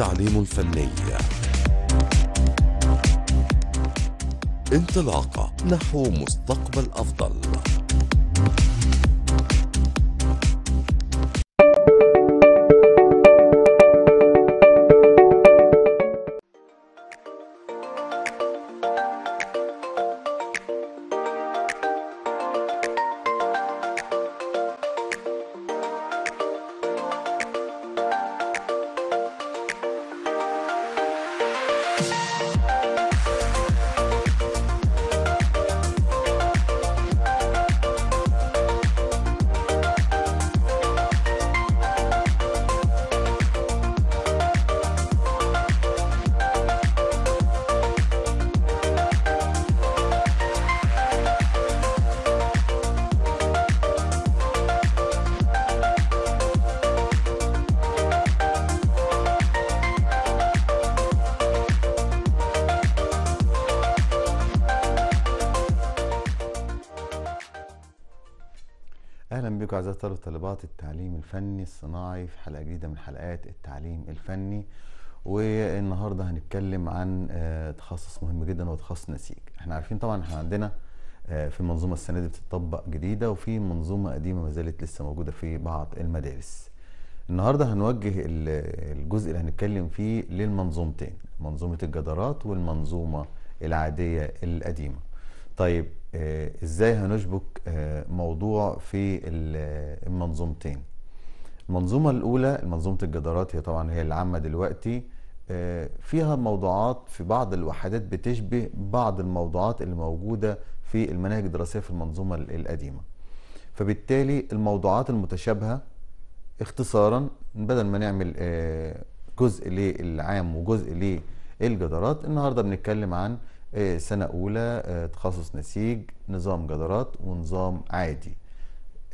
التعليم الفني انطلاقة نحو مستقبل أفضل الفني الصناعي في حلقة جديدة من حلقات التعليم الفني والنهاردة هنتكلم عن آه، تخصص مهم جدا هو تخصص نسيج احنا عارفين طبعا احنا عندنا آه، في منظومة السنة دي بتطبق جديدة وفي منظومة قديمة ما زالت لسه موجودة في بعض المدارس النهاردة هنوجه الجزء اللي هنتكلم فيه للمنظومتين منظومة الجدارات والمنظومة العادية القديمة طيب آه، ازاي هنشبك موضوع في المنظومتين المنظومة الأولى منظومة الجدارات هي طبعا هي العامة دلوقتي آه، فيها موضوعات في بعض الوحدات بتشبه بعض الموضوعات اللي موجودة في المناهج الدراسية في المنظومة القديمة فبالتالي الموضوعات المتشابهة اختصارا بدل ما نعمل آه، جزء للعام وجزء للجدارات النهاردة بنتكلم عن آه، سنة أولى تخصص نسيج نظام جدارات ونظام عادي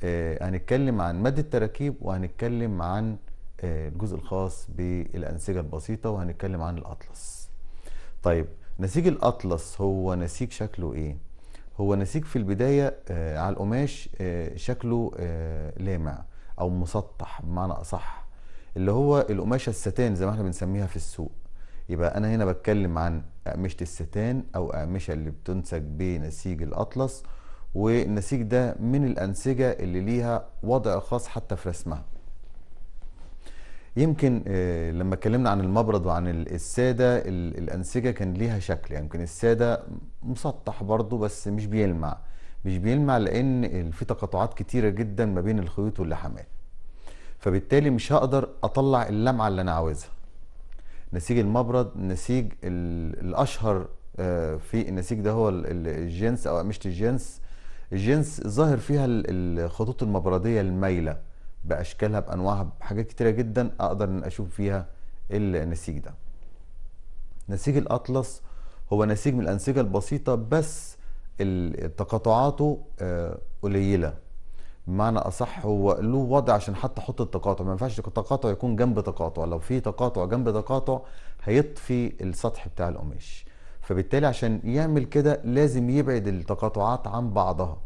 آه، هنتكلم عن مادة التراكيب وهنتكلم عن آه، الجزء الخاص بالأنسجة البسيطة وهنتكلم عن الأطلس طيب نسيج الأطلس هو نسيج شكله إيه؟ هو نسيج في البداية آه، على القماش شكله لامع أو مسطح بمعنى أصح اللي هو القماشة الستان زي ما احنا بنسميها في السوق يبقى أنا هنا بتكلم عن أقمشة الستان أو أقمشة اللي بتنسج بنسيج الأطلس والنسيج ده من الأنسجة اللي ليها وضع خاص حتى في رسمها يمكن آه، لما اتكلمنا عن المبرد وعن السادة الأنسجة كان ليها شكل يعني يمكن يعني السادة مسطح برضو بس مش بيلمع مش بيلمع لأن في تقاطعات كتيرة جدا ما بين الخيوط واللحامات فبالتالي مش هقدر أطلع اللمعة اللي أنا عاوزها نسيج المبرد نسيج الأشهر آه، في النسيج ده هو الجنس أو أقمشة الجنس الجنس ظاهر فيها الخطوط المبردية المايلة بأشكالها بأنواعها بحاجات كتيرة جدا أقدر أن أشوف فيها النسيج ده نسيج الأطلس هو نسيج من الأنسجة البسيطة بس تقاطعاته آه، قليلة بمعنى أصح هو له وضع عشان حتى أحط التقاطع ما ينفعش التقاطع يكون جنب تقاطع لو في تقاطع جنب تقاطع هيطفي السطح بتاع القماش فبالتالي عشان يعمل كده لازم يبعد التقاطعات عن بعضها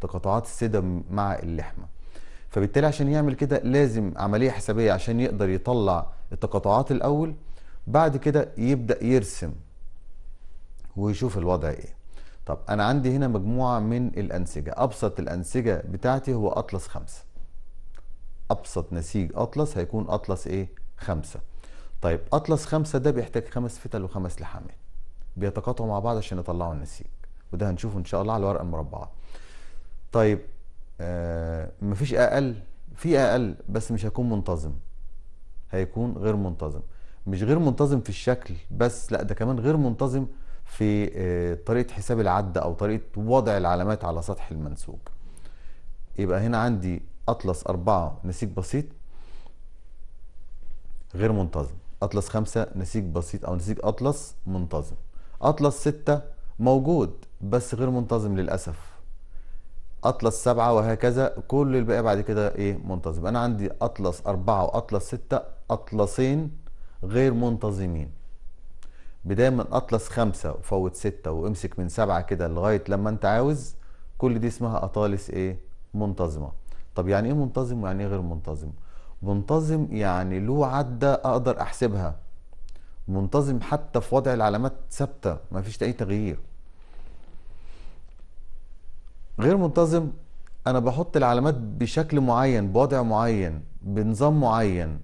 تقاطعات السدم مع اللحمه فبالتالي عشان يعمل كده لازم عمليه حسابيه عشان يقدر يطلع التقاطعات الاول بعد كده يبدا يرسم ويشوف الوضع ايه طب انا عندي هنا مجموعه من الانسجه ابسط الانسجه بتاعتي هو اطلس خمسة ابسط نسيج اطلس هيكون اطلس ايه خمسة طيب اطلس خمسة ده بيحتاج خمس فتل وخمس لحامات بيتقاطعوا مع بعض عشان يطلعوا النسيج وده هنشوفه ان شاء الله على الورقه المربعه طيب آه مفيش اقل في اقل بس مش هيكون منتظم هيكون غير منتظم مش غير منتظم في الشكل بس لا ده كمان غير منتظم في آه طريقه حساب العد او طريقه وضع العلامات على سطح المنسوج يبقى هنا عندي اطلس أربعة نسيج بسيط غير منتظم اطلس خمسة نسيج بسيط او نسيج اطلس منتظم اطلس ستة موجود بس غير منتظم للأسف اطلس سبعة وهكذا كل الباقي بعد كده ايه منتظم انا عندي اطلس اربعة واطلس ستة اطلسين غير منتظمين بداية من اطلس خمسة وفوت ستة وامسك من سبعة كده لغاية لما انت عاوز كل دي اسمها اطالس ايه منتظمة طب يعني ايه منتظم ويعني ايه غير منتظم منتظم يعني له عدة اقدر احسبها منتظم حتى في وضع العلامات ثابته ما فيش اي تغيير غير منتظم انا بحط العلامات بشكل معين بوضع معين بنظام معين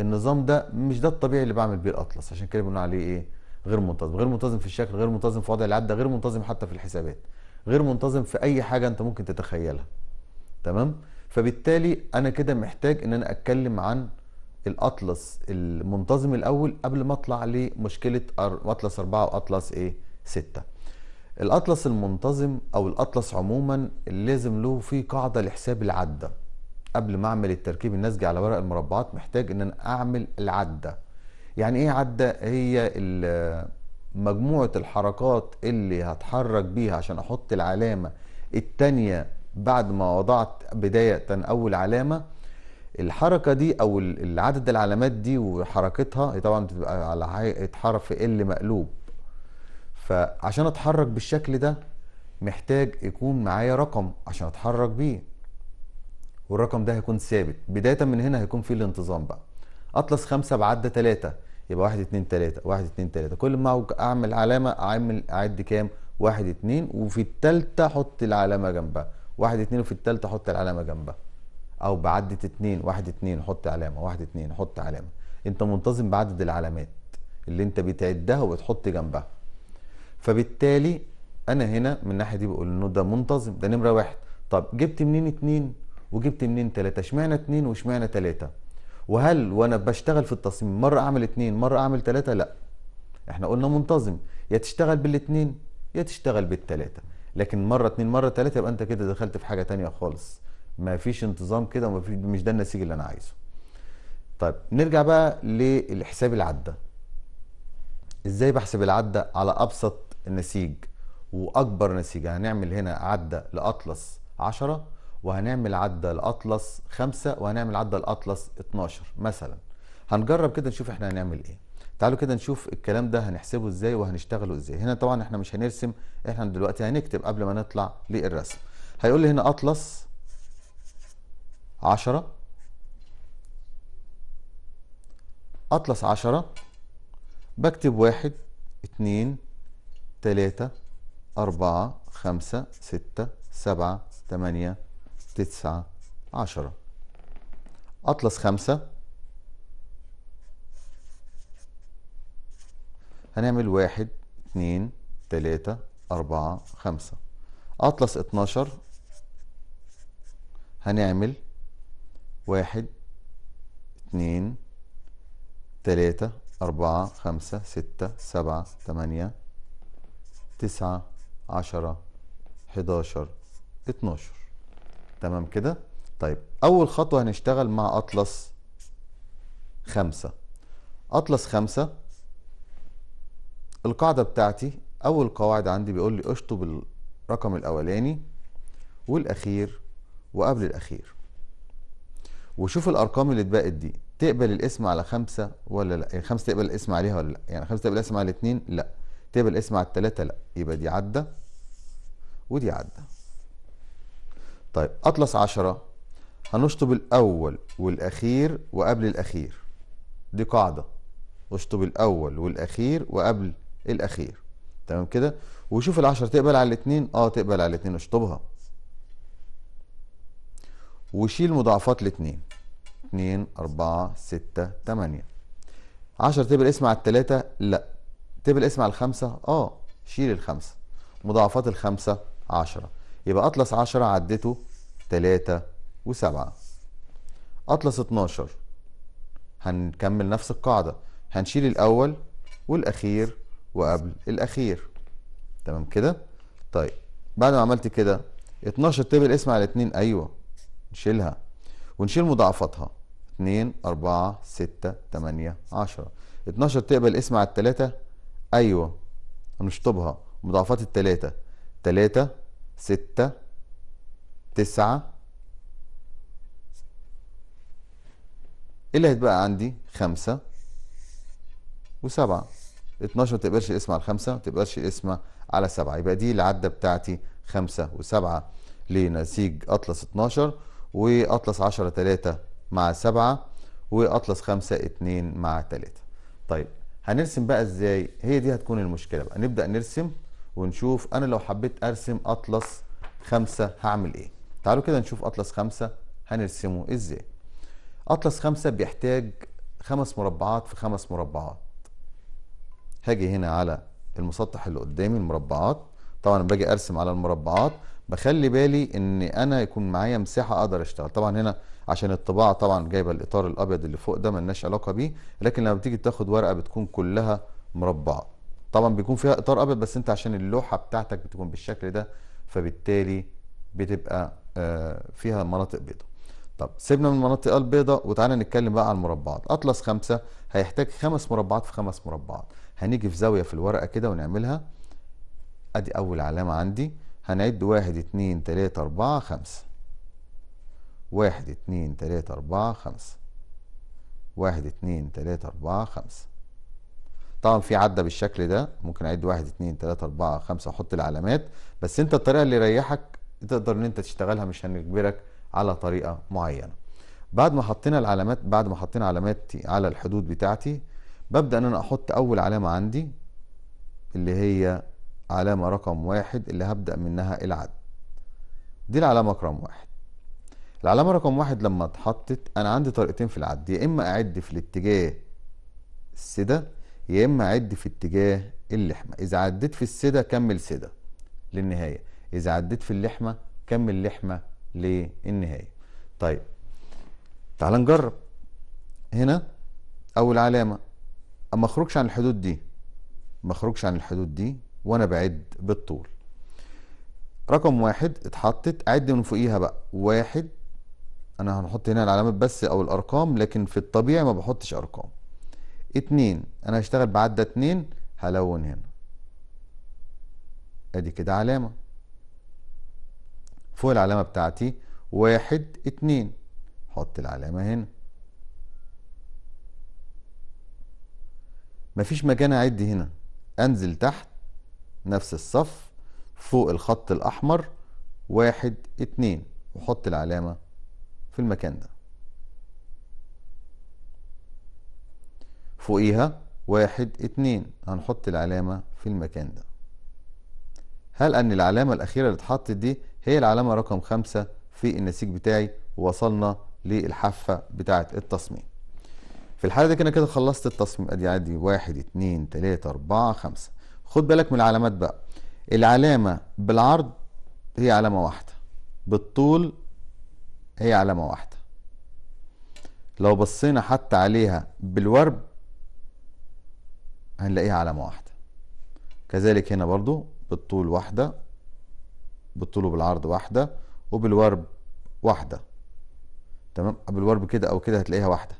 النظام ده مش ده الطبيعي اللي بعمل بيه الاطلس عشان كده بنقول عليه ايه غير منتظم غير منتظم في الشكل غير منتظم في وضع العده غير منتظم حتى في الحسابات غير منتظم في اي حاجه انت ممكن تتخيلها تمام فبالتالي انا كده محتاج ان انا اتكلم عن الاطلس المنتظم الاول قبل ما اطلع لمشكله اطلس أربعة واطلس ايه ستة الاطلس المنتظم او الاطلس عموما لازم له في قاعده لحساب العده قبل ما اعمل التركيب النسجي على ورق المربعات محتاج ان انا اعمل العده يعني ايه عده هي مجموعه الحركات اللي هتحرك بيها عشان احط العلامه الثانيه بعد ما وضعت بدايه اول علامه الحركه دي او عدد العلامات دي وحركتها طبعا بتبقى على حرف ال مقلوب فعشان اتحرك بالشكل ده محتاج يكون معايا رقم عشان اتحرك بيه والرقم ده هيكون ثابت بدايه من هنا هيكون فيه الانتظام بقى اطلس خمسة بعد تلاتة يبقى واحد اتنين تلاتة واحد اتنين تلاتة كل ما اعمل علامة اعمل اعد كام واحد اتنين وفي التالتة احط العلامة جنبها واحد اتنين وفي التالتة احط العلامة جنبها او بعدة اتنين واحد اتنين حط علامة واحد اتنين حط علامة انت منتظم بعدد العلامات اللي انت بتعدها وبتحط جنبها فبالتالي انا هنا من الناحية دي بقول انه ده منتظم ده نمرة واحد طب جبت منين اتنين وجبت منين تلاتة اشمعنى اتنين واشمعنى تلاتة وهل وانا بشتغل في التصميم مرة اعمل اتنين مرة اعمل تلاتة لا احنا قلنا منتظم يا تشتغل بالاتنين يا تشتغل بالتلاتة لكن مرة اتنين مرة تلاتة يبقى انت كده دخلت في حاجة تانية خالص ما فيش انتظام كده ومفيش مش ده النسيج اللي انا عايزه طيب نرجع بقى للحساب العده ازاي بحسب العده على ابسط النسيج واكبر نسيج هنعمل هنا عده لاطلس 10 وهنعمل عده لاطلس 5 وهنعمل عده لاطلس 12 مثلا هنجرب كده نشوف احنا هنعمل ايه تعالوا كده نشوف الكلام ده هنحسبه ازاي وهنشتغله ازاي هنا طبعا احنا مش هنرسم احنا دلوقتي هنكتب قبل ما نطلع للرسم هيقول لي هنا اطلس عشرة أطلس عشرة بكتب واحد اتنين تلاتة أربعة خمسة ستة سبعة تمانية تسعة عشرة أطلس خمسة هنعمل واحد اتنين تلاتة أربعة خمسة أطلس اتناشر هنعمل واحد اتنين تلاتة أربعة خمسة ستة سبعة تمانية تسعة عشرة حداشر اتناشر تمام كده طيب أول خطوة هنشتغل مع أطلس خمسة أطلس خمسة القاعدة بتاعتي أول قواعد عندي بيقول لي أشطب الرقم الأولاني والأخير وقبل الأخير وشوف الارقام اللي اتبقت دي تقبل الاسم على خمسه ولا لا يعني خمسه تقبل الاسم عليها ولا لا يعني خمسه تقبل الاسم على الاثنين لا تقبل الاسم على الثلاثه لا يبقى دي عدى ودي عدى طيب اطلس عشرة هنشطب الاول والاخير وقبل الاخير دي قاعده اشطب الاول والاخير وقبل الاخير تمام كده وشوف العشرة تقبل على الاثنين اه تقبل على الاثنين اشطبها وشيل مضاعفات الاتنين اتنين اربعة ستة تمانية عشرة تبقى الاسم على التلاتة لا تبقى الاسم على الخمسة اه شيل الخمسة مضاعفات الخمسة عشرة يبقى اطلس عشرة عدته تلاتة وسبعة اطلس اتناشر هنكمل نفس القاعدة هنشيل الاول والاخير وقبل الاخير تمام كده طيب بعد ما عملت كده 12 تبقى الاسم على 2 ايوه نشيلها ونشيل مضاعفاتها 2 4 6 8 10 12 تقبل اسم على التلاتة ايوه هنشطبها مضاعفات التلاتة 3 6 9 اللي هيتبقى عندي 5 و7 12 ما تقبلش الاسم على 5 ما تقبلش الاسم على 7 يبقى دي العده بتاعتي 5 و7 لنسيج اطلس 12 واطلس 10 3 مع 7 واطلس 5 2 مع 3 طيب هنرسم بقى ازاي هي دي هتكون المشكله بقى نبدا نرسم ونشوف انا لو حبيت ارسم اطلس 5 هعمل ايه تعالوا كده نشوف اطلس 5 هنرسمه ازاي اطلس 5 بيحتاج خمس مربعات في خمس مربعات هاجي هنا على المسطح اللي قدامي المربعات طبعا باجي ارسم على المربعات بخلي بالي ان انا يكون معايا مساحه اقدر اشتغل طبعا هنا عشان الطباعه طبعا جايبه الاطار الابيض اللي فوق ده ملناش علاقه بيه لكن لما بتيجي تاخد ورقه بتكون كلها مربعه طبعا بيكون فيها اطار ابيض بس انت عشان اللوحه بتاعتك بتكون بالشكل ده فبالتالي بتبقى آه، فيها مناطق بيضاء طب سيبنا من المناطق البيضاء وتعالى نتكلم بقى عن المربعات اطلس خمسة هيحتاج خمس مربعات في خمس مربعات هنيجي في زاويه في الورقه كده ونعملها ادي اول علامه عندي هنعد واحد اتنين تلاتة أربعة خمسة واحد اتنين تلاتة أربعة خمسة واحد اتنين تلاتة أربعة خمسة طبعا في عدة بالشكل ده ممكن أعد واحد اتنين تلاتة أربعة خمسة وأحط العلامات بس أنت الطريقة اللي يريحك تقدر إن أنت تشتغلها مش هنجبرك على طريقة معينة بعد ما حطينا العلامات بعد ما حطينا علاماتي على الحدود بتاعتي ببدأ إن أنا أحط أول علامة عندي اللي هي علامة رقم واحد اللي هبدأ منها العد دي العلامة رقم واحد العلامة رقم واحد لما اتحطت أنا عندي طريقتين في العد يا إما أعد في الاتجاه السدة يا إما أعد في اتجاه اللحمة إذا عديت في السدة كمل سدة للنهاية إذا عديت في اللحمة كمل لحمة للنهاية طيب تعال نجرب هنا أول علامة أما أخرجش عن الحدود دي ما أخرجش عن الحدود دي وانا بعد بالطول رقم واحد اتحطت اعد من فوقيها بقى واحد انا هنحط هنا العلامات بس او الارقام لكن في الطبيعي ما بحطش ارقام اتنين انا هشتغل بعدة اتنين هلون هنا ادي كده علامة فوق العلامة بتاعتي واحد اتنين حط العلامة هنا مفيش مكان اعد هنا انزل تحت نفس الصف فوق الخط الأحمر واحد اتنين وحط العلامة في المكان ده فوقيها واحد اتنين هنحط العلامة في المكان ده هل أن العلامة الأخيرة اللي اتحطت دي هي العلامة رقم خمسة في النسيج بتاعي ووصلنا للحافة بتاعة التصميم في الحالة دي كده كده خلصت التصميم ادي عادي واحد اتنين تلاتة اربعة خمسة خد بالك من العلامات بقى العلامة بالعرض هي علامة واحدة بالطول هي علامة واحدة لو بصينا حتى عليها بالورب هنلاقيها علامة واحدة كذلك هنا برضو بالطول واحدة بالطول وبالعرض واحدة وبالورب واحدة تمام بالورب كده او كده هتلاقيها واحدة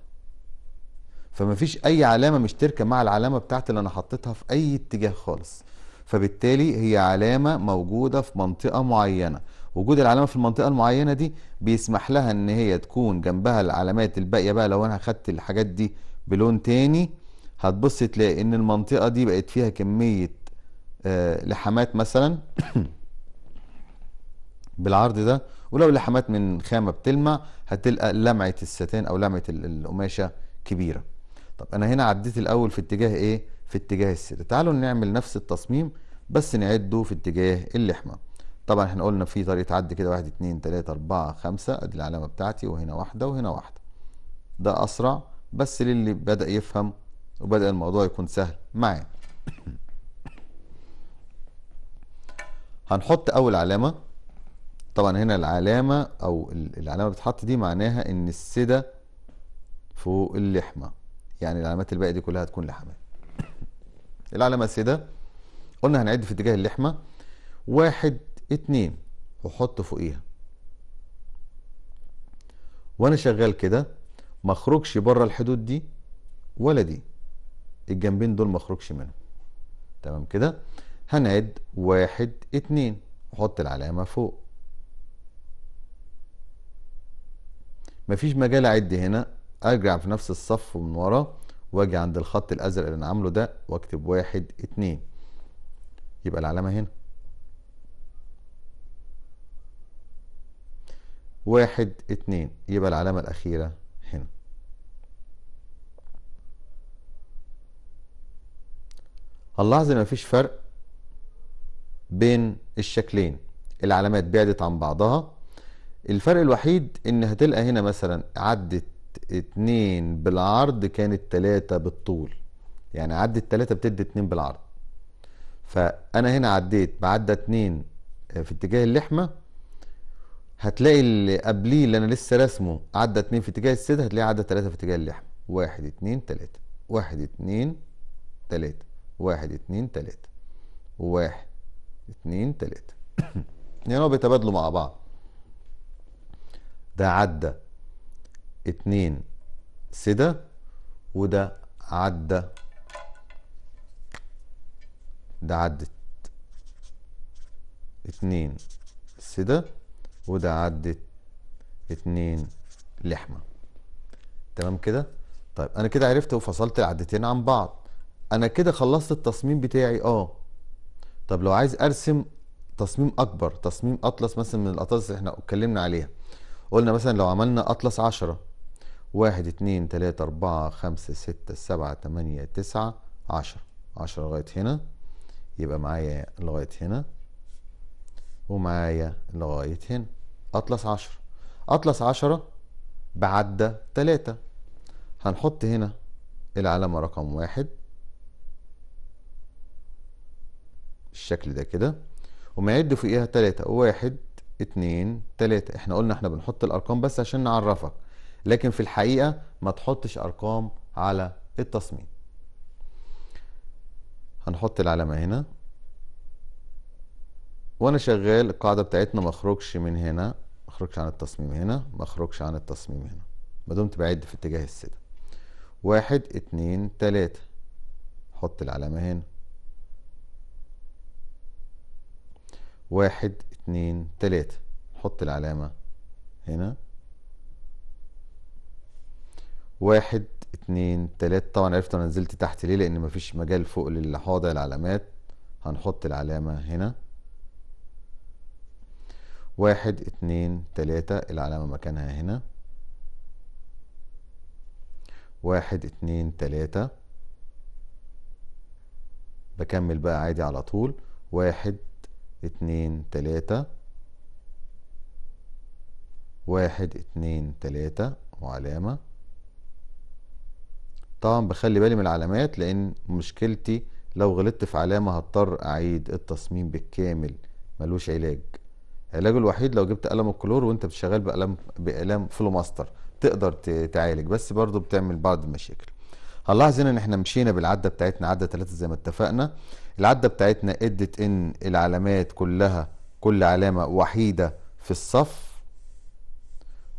فما فيش اي علامه مشتركه مع العلامه بتاعتي اللي انا حطيتها في اي اتجاه خالص فبالتالي هي علامه موجوده في منطقه معينه وجود العلامه في المنطقه المعينه دي بيسمح لها ان هي تكون جنبها العلامات الباقيه بقى لو انا خدت الحاجات دي بلون تاني هتبص تلاقي ان المنطقه دي بقت فيها كميه لحامات آه، لحمات مثلا بالعرض ده ولو لحمات من خامه بتلمع هتلقى لمعه الستان او لمعه القماشه كبيره طب انا هنا عديت الاول في اتجاه ايه في اتجاه السيده تعالوا نعمل نفس التصميم بس نعده في اتجاه اللحمه طبعا احنا قلنا في طريقه عد كده 1 2 3 4 5 ادي العلامه بتاعتي وهنا واحده وهنا واحده ده اسرع بس للي بدا يفهم وبدا الموضوع يكون سهل معاه هنحط اول علامه طبعا هنا العلامه او العلامه بتتحط دي معناها ان السده فوق اللحمه يعني العلامات الباقية دي كلها هتكون لحمات العلامة السيدة قلنا هنعد في اتجاه اللحمة واحد اتنين وحط فوقيها وانا شغال كده ما اخرجش بره الحدود دي ولا دي الجنبين دول ما اخرجش منهم تمام كده هنعد واحد اتنين وحط العلامة فوق مفيش مجال اعد هنا ارجع في نفس الصف ومن ورا واجي عند الخط الازرق اللي انا عامله ده واكتب واحد اتنين يبقى العلامه هنا واحد اتنين يبقى العلامه الاخيره هنا هنلاحظ ان مفيش فرق بين الشكلين العلامات بعدت عن بعضها الفرق الوحيد ان هتلقى هنا مثلا عدت اتنين بالعرض كانت تلاتة بالطول يعني عدت تلاتة بتدي اتنين بالعرض فأنا هنا عديت بعدى اتنين آه، في اتجاه اللحمة هتلاقي اللي قبليه اللي أنا لسه راسمه عدى اتنين في اتجاه السيدة هتلاقي عدى تلاتة في اتجاه اللحمة واحد اتنين تلاتة واحد اتنين تلاتة واحد اتنين تلاتة واحد اتنين تلاتة يعني هو بيتبادلوا مع بعض ده عدى اتنين سدة وده عدى ده عدت اتنين سدة وده عدت اتنين لحمة تمام كده طيب انا كده عرفت وفصلت العدتين عن بعض انا كده خلصت التصميم بتاعي اه طب لو عايز ارسم تصميم اكبر تصميم اطلس مثلا من الاطلس اللي احنا اتكلمنا عليها قلنا مثلا لو عملنا اطلس 10 واحد اتنين تلاتة أربعة خمسة ستة سبعة تمانية تسعة عشرة عشرة لغاية هنا يبقى معايا لغاية هنا ومعايا لغاية هنا أطلس عشرة أطلس عشرة بعد تلاتة هنحط هنا العلامة رقم واحد الشكل ده كده ومعد فوقيها تلاتة واحد اتنين تلاتة احنا قلنا احنا بنحط الأرقام بس عشان نعرفك لكن في الحقيقه ما تحطش ارقام على التصميم هنحط العلامه هنا وانا شغال القاعده بتاعتنا ما اخرجش من هنا ما اخرجش عن التصميم هنا ما اخرجش عن التصميم هنا ما دمت بعد في اتجاه السده واحد اتنين تلاته حط العلامه هنا واحد اتنين تلاته حط العلامه هنا واحد اتنين تلاتة طبعا عرفت انا نزلت تحت ليه لان مفيش مجال فوق للحاضر العلامات هنحط العلامة هنا واحد اتنين تلاتة العلامة مكانها هنا واحد اتنين تلاتة بكمل بقى عادي على طول واحد اتنين تلاتة واحد اتنين تلاتة وعلامة طبعا بخلي بالي من العلامات لان مشكلتي لو غلطت في علامة هضطر اعيد التصميم بالكامل ملوش علاج علاجه الوحيد لو جبت قلم الكلور وانت شغال بقلم بقلم فلوماستر تقدر تعالج بس برضو بتعمل بعض المشاكل هنلاحظ هنا ان احنا مشينا بالعده بتاعتنا عده ثلاثة زي ما اتفقنا العده بتاعتنا ادت ان العلامات كلها كل علامه وحيده في الصف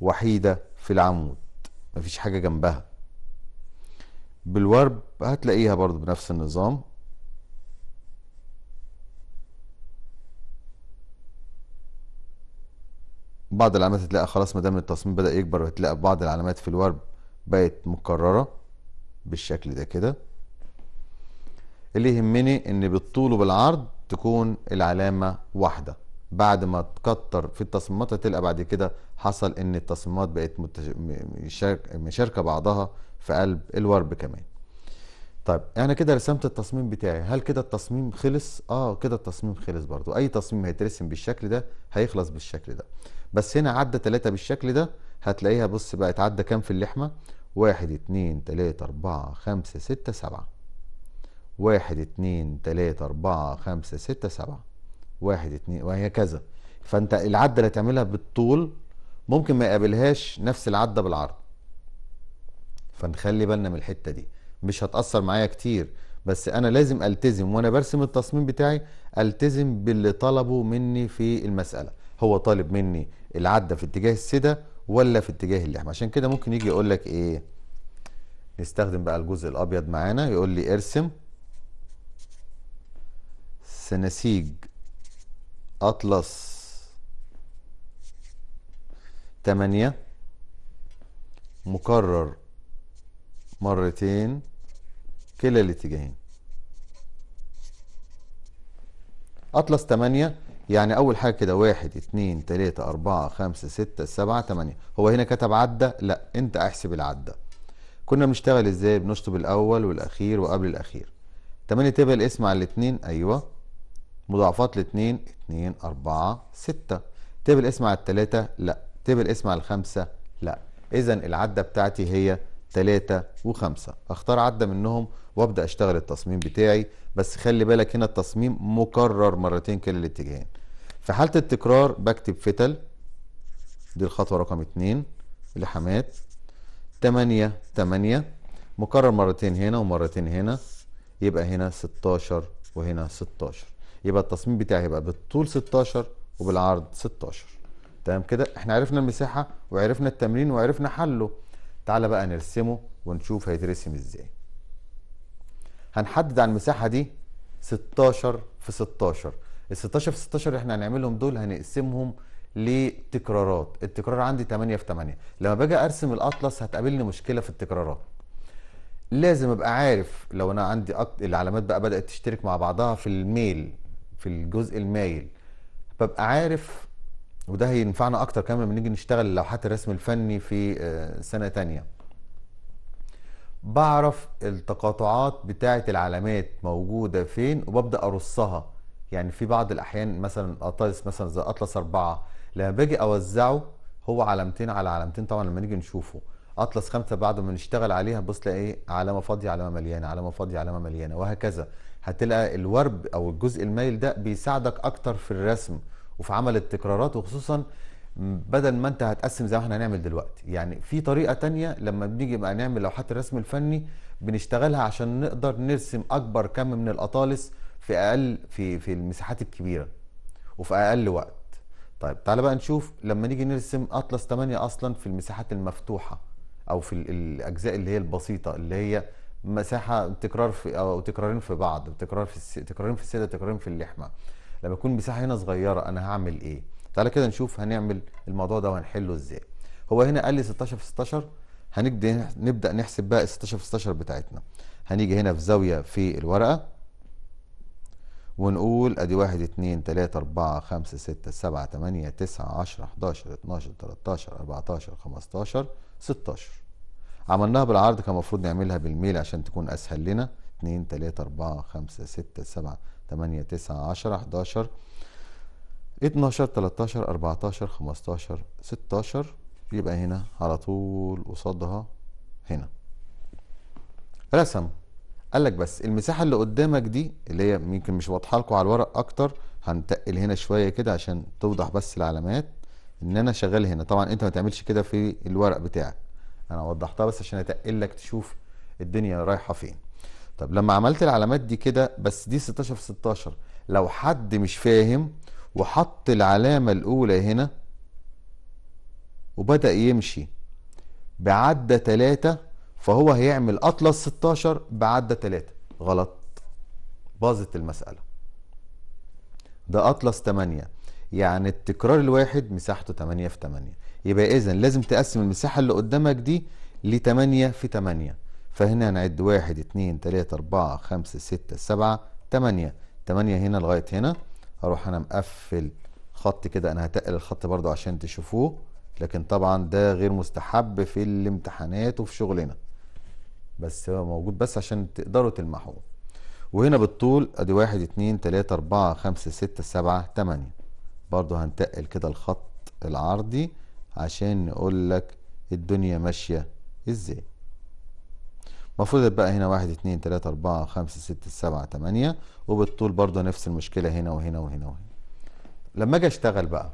وحيده في العمود مفيش حاجه جنبها بالورب هتلاقيها برضو بنفس النظام بعض العلامات هتلاقي خلاص ما دام التصميم بدأ يكبر هتلاقي بعض العلامات في الورب بقت مكررة بالشكل ده كده اللي يهمني ان بالطول وبالعرض تكون العلامة واحدة بعد ما تكتر في التصميمات هتلقى بعد كده حصل ان التصميمات بقت متش... مشاركة بعضها في قلب الورب كمان طيب انا يعني كده رسمت التصميم بتاعي هل كده التصميم خلص اه كده التصميم خلص برضو اي تصميم هيترسم بالشكل ده هيخلص بالشكل ده بس هنا عدى ثلاثة بالشكل ده هتلاقيها بص بقى اتعدى كام في اللحمة واحد اتنين تلاتة اربعة خمسة ستة سبعة واحد اتنين تلاتة اربعة خمسة ستة سبعة واحد اتنين وهي كذا فانت العدة اللي تعملها بالطول ممكن ما يقابلهاش نفس العدة بالعرض فنخلي بالنا من الحته دي مش هتاثر معايا كتير بس انا لازم التزم وانا برسم التصميم بتاعي التزم باللي طلبه مني في المساله هو طالب مني العده في اتجاه السده ولا في اتجاه اللحم عشان كده ممكن يجي يقول لك ايه نستخدم بقى الجزء الابيض معانا يقول لي ارسم سنسيج اطلس 8 مكرر مرتين كلا الاتجاهين اطلس 8 يعني اول حاجه كده 1 2 3 4 5 6 7 8 هو هنا كتب عده لا انت احسب العده كنا بنشتغل ازاي بنشطب الاول والاخير وقبل الاخير 8 تبقى الاسم على الاثنين ايوه مضاعفات الاثنين 2 4 6 تبقى الاسم على الثلاثه لا تبقى الاسم على الخمسه لا اذا العده بتاعتي هي 3 و5 اختار عدة منهم وابدأ اشتغل التصميم بتاعي بس خلي بالك هنا التصميم مكرر مرتين كلا الاتجاهين في حالة التكرار بكتب فتل دي الخطوة رقم 2 لحامات 8 8 مكرر مرتين هنا ومرتين هنا يبقى هنا 16 وهنا 16 يبقى التصميم بتاعي هيبقى بالطول 16 وبالعرض 16 تمام كده احنا عرفنا المساحة وعرفنا التمرين وعرفنا حله تعالى بقى نرسمه ونشوف هيترسم ازاي هنحدد على المساحة دي 16 في 16 ال 16 في 16 اللي احنا هنعملهم دول هنقسمهم لتكرارات التكرار عندي 8 في 8 لما باجي ارسم الاطلس هتقابلني مشكله في التكرارات لازم ابقى عارف لو انا عندي أكت... العلامات بقى بدات تشترك مع بعضها في الميل في الجزء المايل ببقى عارف وده هينفعنا اكتر كمان لما نيجي نشتغل لوحات الرسم الفني في آه، سنه تانية بعرف التقاطعات بتاعه العلامات موجوده فين وببدا ارصها يعني في بعض الاحيان مثلا اطلس مثلا زي اطلس اربعه لما باجي اوزعه هو علامتين على علامتين طبعا لما نيجي نشوفه اطلس خمسه بعد ما نشتغل عليها بص تلاقي إيه؟ علامه فاضيه علامه مليانه علامه فاضيه علامه مليانه وهكذا هتلاقي الورب او الجزء المايل ده بيساعدك اكتر في الرسم وفي عمل التكرارات وخصوصا بدل ما انت هتقسم زي ما احنا هنعمل دلوقتي يعني في طريقه تانية لما بنيجي بقى نعمل لوحات الرسم الفني بنشتغلها عشان نقدر نرسم اكبر كم من الاطالس في اقل في في المساحات الكبيره وفي اقل وقت طيب تعالى بقى نشوف لما نيجي نرسم اطلس 8 اصلا في المساحات المفتوحه او في الاجزاء اللي هي البسيطه اللي هي مساحه تكرار في او تكرارين في بعض تكرار في تكرارين في السيده تكرارين في اللحمه لما يكون المساحه هنا صغيره انا هعمل ايه تعالى كده نشوف هنعمل الموضوع ده وهنحله ازاي هو هنا قال لي 16 في 16 هنبدا نبدا نحسب بقى ال 16 في 16 بتاعتنا هنيجي هنا في زاويه في الورقه ونقول ادي 1 2 3 4 5 6 7 8 9 10 11 12 13 14 15 16 عملناها بالعرض كان المفروض نعملها بالميل عشان تكون اسهل لنا 2 3 4 5 6 7 8 9 10 11 12 13 14 15 16 يبقى هنا على طول قصادها هنا رسم قال لك بس المساحه اللي قدامك دي اللي هي يمكن مش واضحه لكم على الورق اكتر هنتقل هنا شويه كده عشان توضح بس العلامات ان انا شغال هنا طبعا انت ما تعملش كده في الورق بتاعك انا وضحتها بس عشان اتقل لك تشوف الدنيا رايحه فين طب لما عملت العلامات دي كده بس دي 16 في 16 لو حد مش فاهم وحط العلامة الأولى هنا وبدأ يمشي بعدة 3 فهو هيعمل أطلس 16 بعدة 3 غلط باظت المسألة ده أطلس 8 يعني التكرار الواحد مساحته 8 في 8 يبقى إذا لازم تقسم المساحة اللي قدامك دي ل 8 في 8 فهنا نعد واحد اتنين تلاتة أربعة خمسة ستة سبعة تمانية تمانية هنا لغاية هنا أروح أنا مقفل خط كده أنا هتقل الخط برضو عشان تشوفوه لكن طبعا ده غير مستحب في الامتحانات وفي شغلنا بس هو موجود بس عشان تقدروا تلمحوه وهنا بالطول ادي واحد اتنين تلاتة اربعة خمسة ستة سبعة تمانية برضو هنتقل كده الخط العرضي عشان نقولك الدنيا ماشية ازاي المفروض يبقى هنا واحد اتنين تلاتة اربعة خمسة ستة سبعة تمانية وبالطول برضه نفس المشكلة هنا وهنا وهنا وهنا لما اجي اشتغل بقى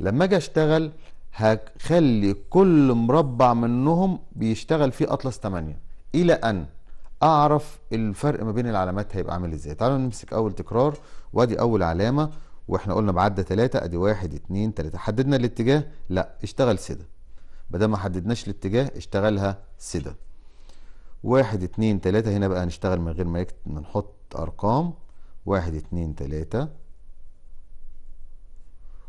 لما اجي اشتغل هخلي كل مربع منهم بيشتغل فيه اطلس تمانية الى ان اعرف الفرق ما بين العلامات هيبقى عامل ازاي تعالوا نمسك اول تكرار وادي اول علامة واحنا قلنا بعدة تلاتة ادي واحد اتنين تلاتة حددنا الاتجاه لا اشتغل سده بدل ما حددناش الاتجاه اشتغلها سده واحد اتنين تلاتة هنا بقى هنشتغل من غير ما نحط أرقام واحد اتنين تلاتة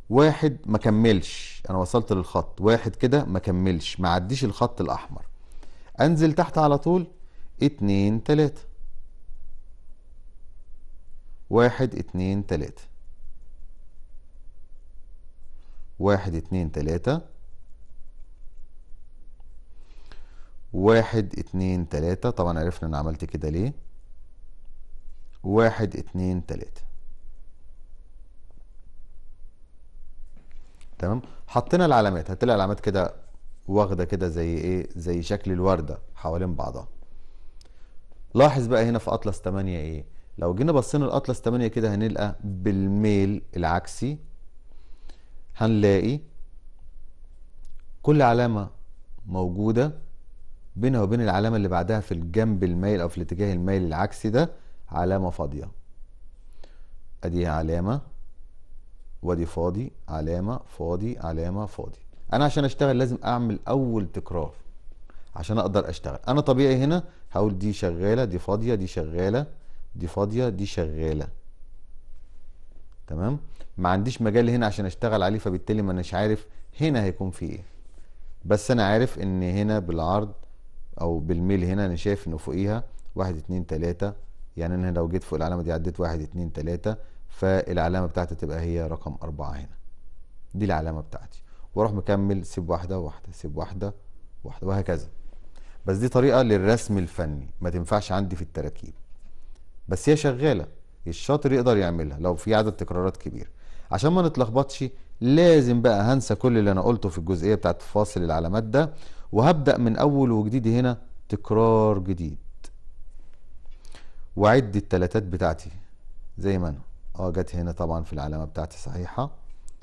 واحد ما كملش أنا وصلت للخط واحد كده ما كملش ما عديش الخط الأحمر أنزل تحت على طول اتنين تلاتة واحد اتنين تلاتة واحد اتنين تلاتة واحد اتنين تلاتة طبعا عرفنا انا عملت كده ليه واحد اتنين تلاتة تمام حطينا العلامات هتلاقي العلامات كده واخده كده زي ايه زي شكل الورده حوالين بعضها لاحظ بقى هنا في اطلس 8 ايه لو جينا بصينا الاطلس 8 كده هنلقى بالميل العكسي هنلاقي كل علامه موجوده بينها وبين العلامة اللي بعدها في الجنب المايل أو في الاتجاه المايل العكسي ده علامة فاضية أدي علامة وأدي فاضي علامة فاضي علامة فاضي أنا عشان أشتغل لازم أعمل أول تكرار عشان أقدر أشتغل أنا طبيعي هنا هقول دي شغالة دي فاضية دي شغالة دي فاضية دي شغالة تمام ما عنديش مجال هنا عشان أشتغل عليه فبالتالي ما أناش عارف هنا هيكون في إيه بس أنا عارف إن هنا بالعرض او بالميل هنا انا شايف انه فوقيها واحد اتنين تلاتة يعني انا لو جيت فوق العلامة دي عديت واحد اتنين تلاتة فالعلامة بتاعتي تبقى هي رقم اربعة هنا دي العلامة بتاعتي واروح مكمل سيب واحدة واحدة سيب واحدة واحدة وهكذا بس دي طريقة للرسم الفني ما تنفعش عندي في التراكيب بس هي شغالة الشاطر يقدر يعملها لو في عدد تكرارات كبير عشان ما نتلخبطش لازم بقى هنسى كل اللي انا قلته في الجزئية بتاعت فاصل العلامات ده وهبدأ من أول وجديد هنا تكرار جديد وعد التلاتات بتاعتي زي ما أنا اه جت هنا طبعا في العلامة بتاعتي صحيحة